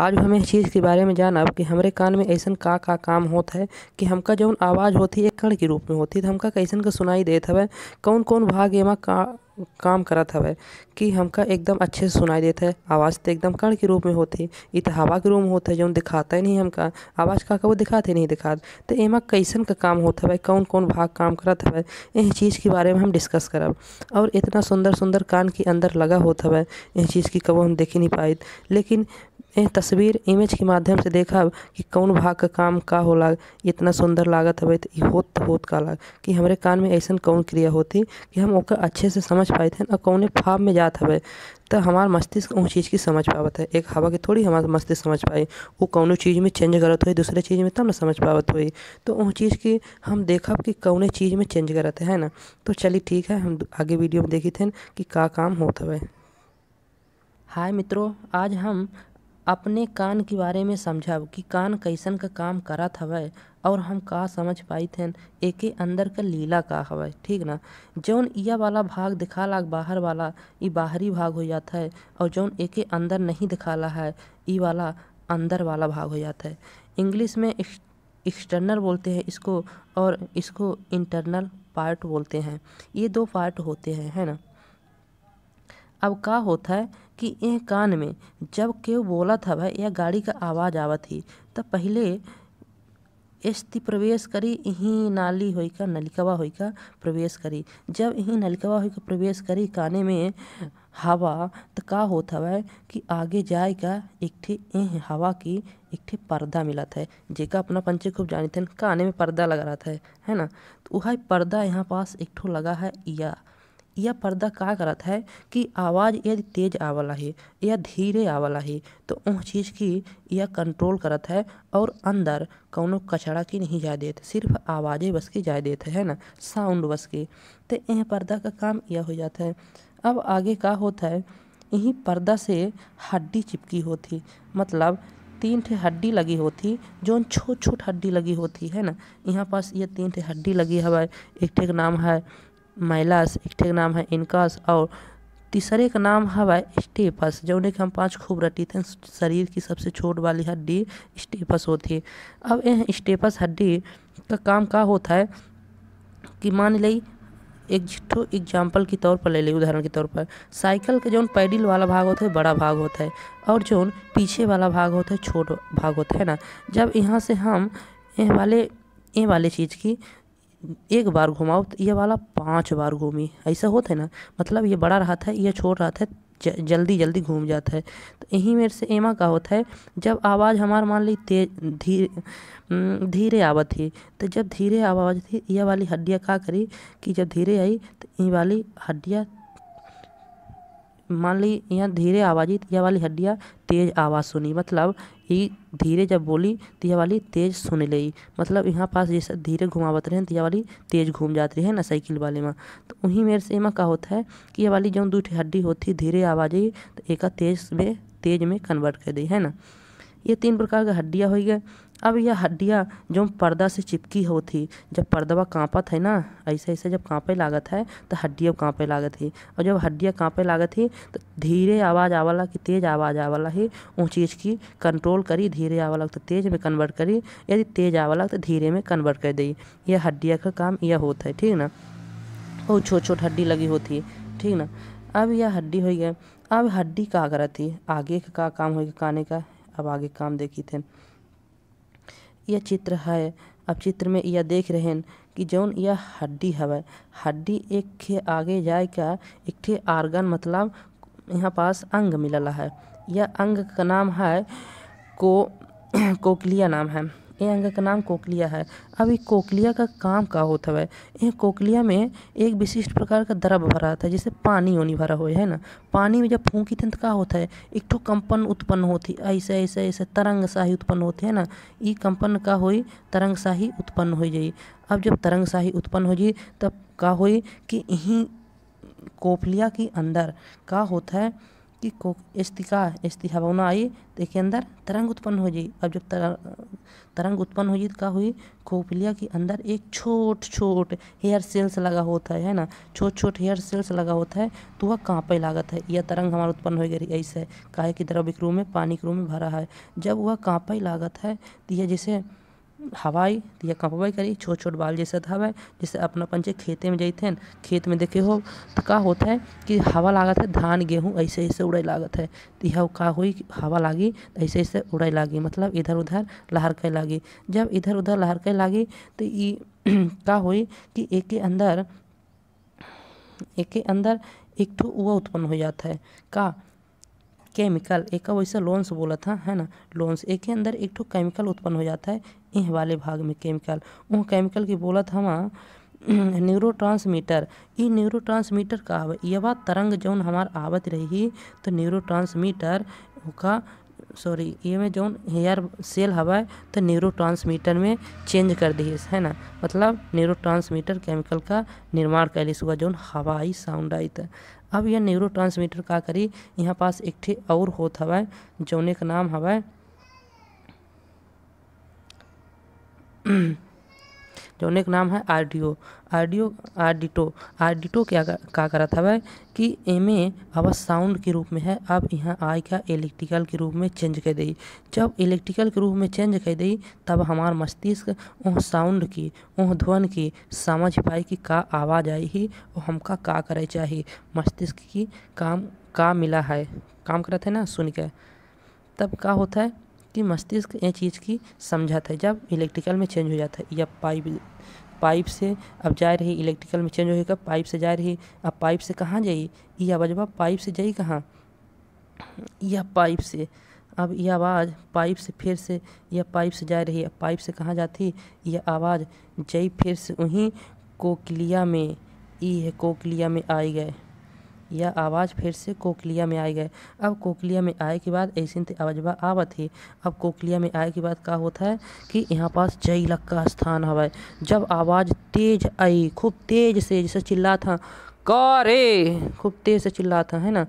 आज हमें इस चीज़ के बारे में जानब कि हमारे कान में ऐसा का का काम होता है कि हमका जौन आवाज़ होती है कण के रूप में होती है तो हमका कैसन का सुनाई देत हवे कौन कौन भाग एमा का काम करत हवे कि हमका एकदम अच्छे से सुनाई देता है आवाज़ तो एकदम कण के रूप में होती है तो हवा के रूप में होता है जो दिखाता ही नहीं हमका आवाज़ का वो दिखाते नहीं दिखा तो एमा कैसन का काम होता है कौन कौन भाग काम करत हवे यही चीज़ के बारे में हम डिस्कस करब और इतना सुंदर सुंदर कान के अंदर लगा होता है यही चीज़ की कबो हम देख ही नहीं पाए लेकिन ए तस्वीर इमेज के माध्यम से देखा कि कौन भाग का काम का होला इतना सुंदर लागत हवे तो होत होत का काला कि हमारे कान में ऐसा कौन क्रिया होती कि हम ओकर अच्छे से समझ पाए थे और कौने फाव में जात हवे त हमार मस्तिष्क उस चीज़ की समझ पावत है एक हवा के थोड़ी हमारे मस्तिष्क समझ पाई वो कौन चीज़ में चेंज करत हुई दूसरे चीज़ में तब ना समझ पावत हुई तो उस चीज़ की हम देखब कि कौने चीज़ में चेंज करत है ना तो चलिए ठीक है हम आगे वीडियो में देखी थे कि का काम होत हवे हाय मित्रों आज हम अपने कान के बारे में समझा कि कान कैसन का काम करत हवय और हम का समझ पाइत थे एक अंदर का लीला का हवय ठीक ना जौन इया वाला भाग दिखाला बाहर वाला ये बाहरी भाग हो जाता है और जौन एक अंदर नहीं दिखा ला है ये वाला अंदर वाला भाग हो जाता है इंग्लिश में एक्सटर्नल बोलते हैं इसको और इसको इंटरनल पार्ट बोलते हैं ये दो पार्ट होते हैं है ना अब का होता है कि ए कान में जब के बोला था भाई यह गाड़ी का आवाज़ आवा थी तब पहले एस्ती प्रवेश करी यहीं नाली हो का नलिकवा होई का प्रवेश करी जब यहीं नलिकवा होई का प्रवेश करी काने में हवा तो का होता है कि आगे जाए का एक ठे एह हवा की एक ठे पर्दा मिला था जेका अपना पंचे खूब जानते है काने में पर्दा लगा रहा था है ना तो वह पर्दा यहाँ पास एक ठो लगा है या यह पर्दा का करत है कि आवाज़ यदि तेज आवला है या धीरे आवला है तो उस चीज़ की यह कंट्रोल करत है और अंदर कौनो कचड़ा की नहीं जाए देते सिर्फ आवाज़ें बस की जाए देते है ना साउंड बस की तो यह पर्दा का काम यह हो जाता है अब आगे का होता है यही पर्दा से हड्डी चिपकी होती मतलब तीन ठे हड्डी लगी होती जो छोट छोट हड्डी लगी होती है ना यहाँ पास ये तीन ठे हड्डी लगी हवा एक ठे का नाम है माइलास एक ठे नाम है इनकास और तीसरे का नाम हवा स्टेपस जौने के हम पांच खूब रटी थे शरीर की सबसे छोट वाली हड्डी स्टेपस होती है अब यह स्टेपस हड्डी का काम का होता है कि मान ली एक झिठो एग्जाम्पल के तौर पर ले ली उदाहरण के तौर पर साइकिल के जौन पैडिल वाला भाग होता है बड़ा भाग होता है और जौन पीछे वाला भाग होता है छोट भाग होता है ना जब यहाँ से हम यह वाले ये वाले चीज़ की एक बार घुमाओ तो ये वाला पांच बार घूमी ऐसा होता है ना मतलब ये बड़ा रहा था ये छोड़ रहा था जल्दी जल्दी घूम जाता है तो यहीं मेरे से एमा का होता है जब आवाज़ हमार मान ली तेज धीरे धीरे आवा थी तो जब धीरे आवाज़ थी यह वाली हड्डियाँ का करी कि जब धीरे आई तो ये वाली हड्डियाँ मान ली यहाँ धीरे आवाजी यह वाली हड्डियाँ तेज आवाज़ सुनी मतलब ये धीरे जब बोली तो यह वाली तेज सुन ली मतलब यहाँ पास जैसे धीरे घुमावत रहे तो यह वाली तेज घूम जाती है ना साइकिल वाले में तो वहीं मेरे से एमा का होता है कि यह वाली जो दूठी हड्डी होती धीरे आवाजी तो एक तेज में तेज में कन्वर्ट कर दी है ना ये तीन प्रकार के हड्डियाँ हो गए अब यह हड्डियाँ जो पर्दा से चिपकी हो थी जब पर्दवा कांपत था ना ऐसे ऐसे जब कांपे लागत है तो हड्डियाँ कांपे लागत थी और जब हड्डियाँ कांपे लागत थी तो धीरे आवाज़ आवाला कि तेज़ आवाज़ आवाला ही उन चीज़ की कंट्रोल करी धीरे आवाला तो तेज़ में कन्वर्ट करी यदि तेज़ आवाला तो धीरे में कन्वर्ट कर दी यह हड्डिया का काम यह होता है ठीक ना और छोट छोट हड्डी लगी होती ठीक ना अब यह हड्डी हो गया अब हड्डी का करती आगे का काम हो गया काने का अब आगे काम देखी थे यह चित्र है अब चित्र में यह देख रहे हैं कि जौन यह हड्डी हवा हड्डी एक के आगे जाए का एक ठे आर्गन मतलब यहाँ पास अंग मिलल है यह अंग का नाम है को कोकलिया नाम है ये अंग का नाम कोकलिया है अब ये कोकलिया का काम का होता है ये कोकलिया में एक विशिष्ट प्रकार का द्रव भरा था जैसे पानी ओनी भरा हुआ है ना पानी में जब फूकी थे तो का होता है एक ठो कंपन उत्पन्न होती ऐसे ऐसे ऐसे तरंग शाही उत्पन्न होते है ना ये कंपन का हुई तरंग शाही उत्पन्न हो जाए अब जब तरंग शाही उत्पन्न हो जाए तब का हुई कि यहीं कोपलिया के अंदर का होता है कि को एस्तिका एस्ती हवाना आई तो इसके अंदर तरंग उत्पन्न हो जाएगी अब जब तरंग उत्पन्न हो तो क्या हुई खोपलिया के अंदर एक छोट छोट हेयर सेल्स लगा होता है ना छोट छोट हेयर सेल्स लगा होता है तो वह कांपे लागत है यह तरंग हमारा उत्पन्न हो गई ऐसे काहे की द्रव्य रूप में पानी के रूप में भरा है जब वह कांपे लागत है तो यह जैसे हवाई या कपवाई करी छोट छोट बाल था हवा जैसे अपना पंचे खेते में जाते हैं खेत में देखे हो तो का होता है कि हवा लागत है धान गेहूँ ऐसे ऐसे उड़े लागत है तो यह का हुई हवा लागी ऐसे ऐसे उड़े लागी मतलब इधर उधर लहरके लागी जब इधर उधर लहरके लागी तो ये का हुई कि एक के अंदर एक के अंदर एक तो वह उत्पन्न हो जाता है का केमिकल एक वैसा लोन्स बोला था है ना लोन्स एक के अंदर एक ठो केमिकल उत्पन्न हो जाता है इह वाले भाग में केमिकल उह केमिकल की बोलत हमा न्यूरो ट्रांसमीटर इ न्यूरो ट्रांसमीटर का ये बात तरंग जौन हमार आवत रही तो न्यूरो ट्रांसमीटर का सॉरी ये में जौन हेयर सेल हवा तो न्यूरो ट्रांसमीटर में चेंज कर दी है ना मतलब न्यूरो ट्रांसमीटर केमिकल का निर्माण कैलिस हुआ जौन हवाई साउंड आई तो अब यह न्यूरो ट्रांसमीटर का करी यहाँ पास एक ठे और होत हवा जौने का नाम हवा जो एक नाम है R D O R D O R ditto R ditto क्या का करा था भाई कि एम ए अब साउंड के रूप में है अब यहाँ आई का इलेक्ट्रिकल के रूप में चेंज कर दी जब इलेक्ट्रिकल के रूप में चेंज कर दी तब हमार मस्तिष्क ओह साउंड की ओह ध्वन की समझ पाई कि का आवाज़ आई ही और हमका का करे चाहिए मस्तिष्क की काम का मिला है काम करते हैं ना सुन के तब का होता है कि मस्तिष्क ये चीज़ की समझाता है जब इलेक्ट्रिकल में चेंज हो जाता है या पाइप पाइप से अब जा रही इलेक्ट्रिकल में चेंज होगा पाइप से जा रही अब पाइप से कहाँ जाइए ये आवाज़ पाइप से जाइए कहाँ यह पाइप से अब यह आवाज़ पाइप से फिर से यह पाइप से जा रही है पाइप से कहाँ जाती यह आवाज़ जई फिर से वहीं कोकलिया में ई है कोकलिया में आई गए यह आवाज़ फिर से कोकलिया में आई गए अब कोकलिया में आए के बाद ऐसे आवाजबा आवत ही अब कोकलिया में आए के बाद क्या होता है कि यहाँ पास जयलक का स्थान हवा जब आवाज़ तेज आई खूब तेज से जैसे चिल्ला था का खूब तेज से चिल्ला था है ना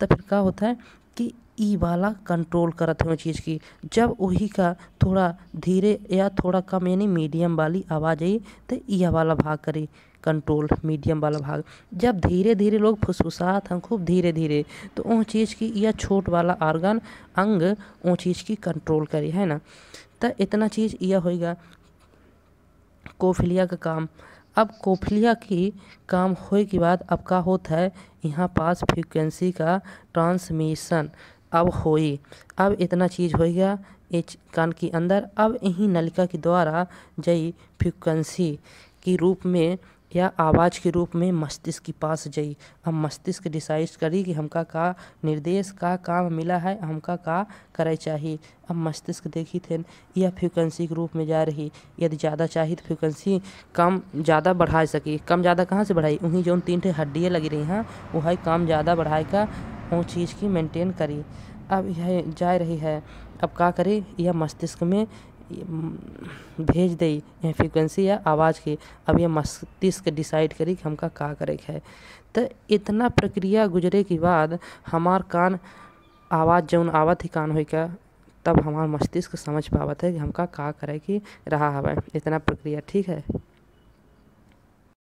तो फिर क्या होता है कि ई वाला कंट्रोल करत हूँ चीज़ की जब वही का थोड़ा धीरे या थोड़ा कम यानी मीडियम वाली आवाज़ आई तो ई वाला भाग करी कंट्रोल मीडियम वाला भाग जब धीरे धीरे लोग फुसफुसात हैं खूब धीरे धीरे तो वो चीज़ की या छोट वाला ऑर्गन अंग वो चीज़ की कंट्रोल करी है ना तो इतना चीज़ यह होएगा कोफिलिया का काम अब कोफिलिया की काम होए के बाद अब का होता है यहाँ पास फ्रिक्वेंसी का ट्रांसमिशन अब हो अब इतना चीज हो गया इस कान के अंदर अब यही नलिका के द्वारा जई फ्रिक्वेंसी के रूप में या आवाज़ के रूप में मस्तिष्क के पास जाई अब मस्तिष्क डिसाइड करी कि हमका का निर्देश का काम मिला है हमका का करे चाहिए अब मस्तिष्क देखी थे यह फ्रिक्वेंसी के रूप में जा रही यदि ज़्यादा चाहिए तो फ्रिक्वेंसी कम ज़्यादा बढ़ा सकी कम ज़्यादा कहाँ से बढ़ाई वहीं जो उन तीन ठे हड्डियाँ लगी रही हैं वह कम ज़्यादा बढ़ाए का उन चीज़ की मेंटेन करी अब यह जा रही है अब का करी यह मस्तिष्क में भेज दी यह फ्रिक्वेंसी या आवाज़ की अब यह मस्तिष्क डिसाइड करी कि हमका का करे है तो इतना प्रक्रिया गुजरे के बाद हमार कान आवाज़ जौन आवत ही कान हो का तब हमार मस्तिष्क समझ पावत है कि हमका का करे की रहा हवा इतना प्रक्रिया ठीक है